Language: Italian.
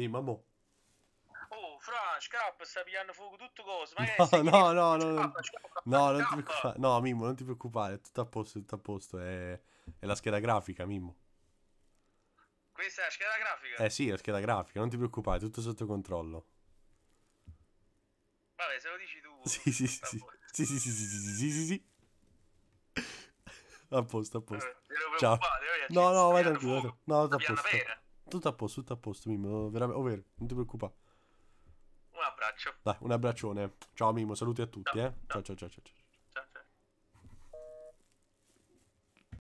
Dimmi, mo. Oh, Fra, scappa, sta pigliando fuoco tutto coso. Ma no, che no, no, no, no, no, non ti preoccupare. No, Mimmo, non ti preoccupare, è tutto a posto, tutto a posto. È, è la scheda grafica, Mimmo. Questa è la scheda grafica? Eh sì, è la scheda grafica, non ti preoccupare, tutto sotto controllo. Vabbè, se lo dici tu. Sì, sì, sì, sì. Sì, sì, sì, sì, sì, sì, A posto, a posto. Ciao. No, no, vai tranquillo. No, tutto a posto tutto a posto, tutto a posto, Mimmo. Veramente, ovvero, oh, non ti preoccupare. Un abbraccio. Dai, un abbraccione. Ciao Mimmo. saluti a tutti, no, eh. No. ciao, ciao, ciao. ciao.